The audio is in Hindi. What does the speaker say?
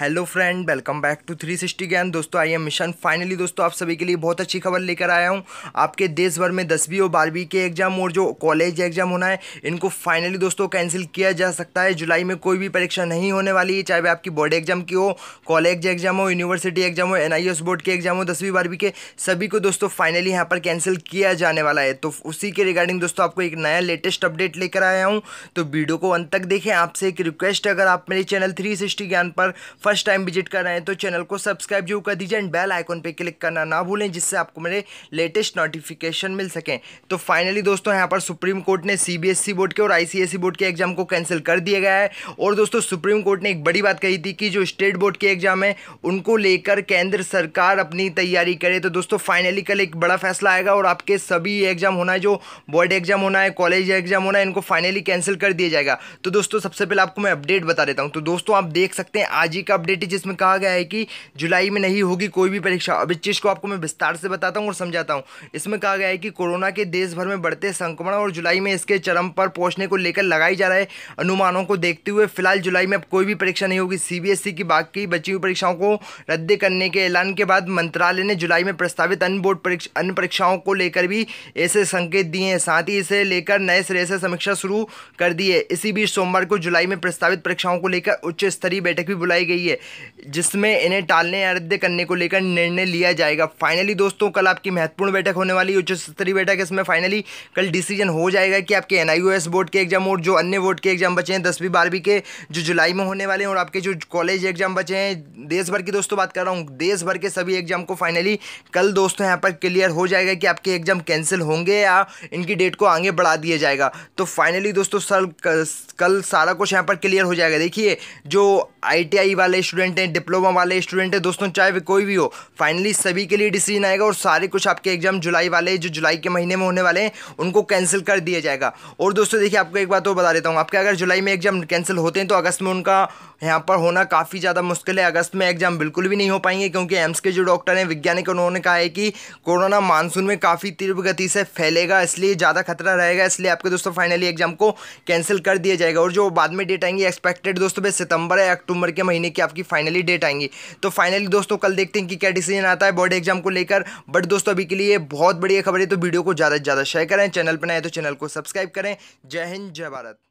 hello friend welcome back to 360 sixty Gyan दोस्तों आई एम मिशन फाइनली दोस्तों आप सभी के लिए बहुत अच्छी खबर लेकर आया हूँ आपके देश भर में दसवीं और बारहवीं के एग्जाम और जो कॉलेज एग्जाम होना है इनको फाइनली दोस्तों कैंसिल किया जा सकता है जुलाई में कोई भी परीक्षा नहीं होने वाली है चाहे वह आपकी बोर्ड एग्जाम की हो कॉलेज एग्जाम हो यूनिवर्सिटी एग्जाम हो एन बोर्ड के एग्जाम हो दसवीं बारहवीं के सभी को दोस्तों फाइनली यहाँ पर कैंसिल किया जाने वाला है तो उसी के रिगार्डिंग दोस्तों आपको एक नया लेटेस्ट अपडेट लेकर आया हूँ तो वीडियो को अंत तक देखें आपसे एक रिक्वेस्ट अगर आप मेरे चैनल थ्री ज्ञान पर फर्स्ट टाइम विजिट कर रहे हैं तो चैनल को सब्सक्राइब जरूर कर दीजिए एंड बेल आइकॉन पर क्लिक करना ना भूलें जिससे आपको मेरे लेटेस्ट नोटिफिकेशन मिल सकें तो फाइनली दोस्तों यहाँ पर सुप्रीम कोर्ट ने सी e बोर्ड के और आई e बोर्ड के एग्जाम को कैंसिल कर दिया गया है और दोस्तों सुप्रीम कोर्ट ने एक बड़ी बात कही थी कि जो स्टेट बोर्ड के एग्जाम है उनको लेकर केंद्र सरकार अपनी तैयारी करे तो दोस्तों फाइनली कल एक बड़ा फैसला आएगा और आपके सभी एग्जाम होना है जो बोर्ड एग्जाम होना है कॉलेज एग्जाम होना है इनको फाइनली कैंसिल कर दिया जाएगा तो दोस्तों सबसे पहले आपको मैं अपडेट बता देता हूं तो दोस्तों आप देख सकते हैं आज ही का अपडेट है जिसमें कहा गया है कि जुलाई में नहीं होगी कोई भी परीक्षा अब इस चीज़ को आपको मैं विस्तार से बताता हूँ और समझाता हूँ इसमें कहा गया है कि कोरोना के देश भर में बढ़ते संक्रमण और जुलाई में इसके चरम पर पहुँचने को लेकर लगाई जा रहे अनुमानों को देखते हुए फिलहाल जुलाई में अब कोई भी परीक्षा नहीं होगी सीबीएसई की बाकी बची हुई परीक्षाओं को रद्द करने के ऐलान के बाद मंत्रालय ने जुलाई में प्रस्तावित अन्य बोर्ड परीक्षा अन्य परीक्षाओं को लेकर भी ऐसे संकेत दिए हैं साथ ही इसे लेकर नए सिरे से समीक्षा शुरू कर दी है इसी बीच सोमवार को जुलाई में प्रस्तावित परीक्षाओं को लेकर उच्च स्तरीय बैठक भी बुलाई गई है है जिसमें इन्हें टालने या रद्द करने को लेकर निर्णय लिया जाएगा फाइनली दोस्तों कल आपकी महत्वपूर्ण बैठक होने वाली उच्च स्तरीय बैठक इसमें फाइनली कल डिसीजन हो जाएगा कि आपके एन बोर्ड के एग्जाम और जो अन्य बोर्ड के एग्जाम बचे हैं दसवीं बारहवीं के जो जुलाई में होने वाले हैं और आपके जो कॉलेज एग्जाम बचे हैं देश भर की दोस्तों बात कर रहा हूँ देश भर के सभी एग्जाम को फाइनली कल दोस्तों यहाँ पर क्लियर हो जाएगा कि आपके एग्जाम कैंसिल होंगे या इनकी डेट को आगे बढ़ा दिया जाएगा तो फाइनली दोस्तों सर कल सारा कुछ यहाँ पर क्लियर हो जाएगा देखिए जो आई वाले स्टूडेंट हैं डिप्लोमा वाले स्टूडेंट हैं दोस्तों चाहे वे कोई भी हो फाइनली सभी के लिए डिसीजन आएगा और सारे कुछ आपके एग्जाम जुलाई वाले जो जुलाई के महीने में होने वाले हैं उनको कैंसिल कर दिया जाएगा और दोस्तों देखिए आपको एक बात और बता देता हूँ आपके अगर जुलाई में एग्जाम कैंसिल होते हैं तो अगस्त में उनका यहाँ पर होना काफ़ी ज़्यादा मुश्किल है अगस्त में एग्जाम बिल्कुल भी नहीं हो पाएंगे क्योंकि एम्स के जो डॉक्टर हैं वैज्ञानिक उन्होंने कहा है कि कोरोना मानसून में काफ़ी तीव्र गति से फैलेगा इसलिए ज़्यादा खतरा रहेगा इसलिए आपके दोस्तों फाइनली एग्जाम को कैंसिल कर दिया जाएगा और जो बाद में डेट आएंगे एक्सपेक्टेड दोस्तों सितंबर या अक्टूबर के महीने की आपकी फाइनली डेट आएंगी तो फाइनली दोस्तों कल देखते हैं कि क्या डिसीजन आता है बोर्ड एग्जाम को लेकर बट दोस्तों अभी के लिए बहुत बढ़िया खबर है तो वीडियो को ज़्यादा से ज़्यादा शेयर करें चैनल पर नए तो चैनल को सब्सक्राइब करें जय हिंद जय भारत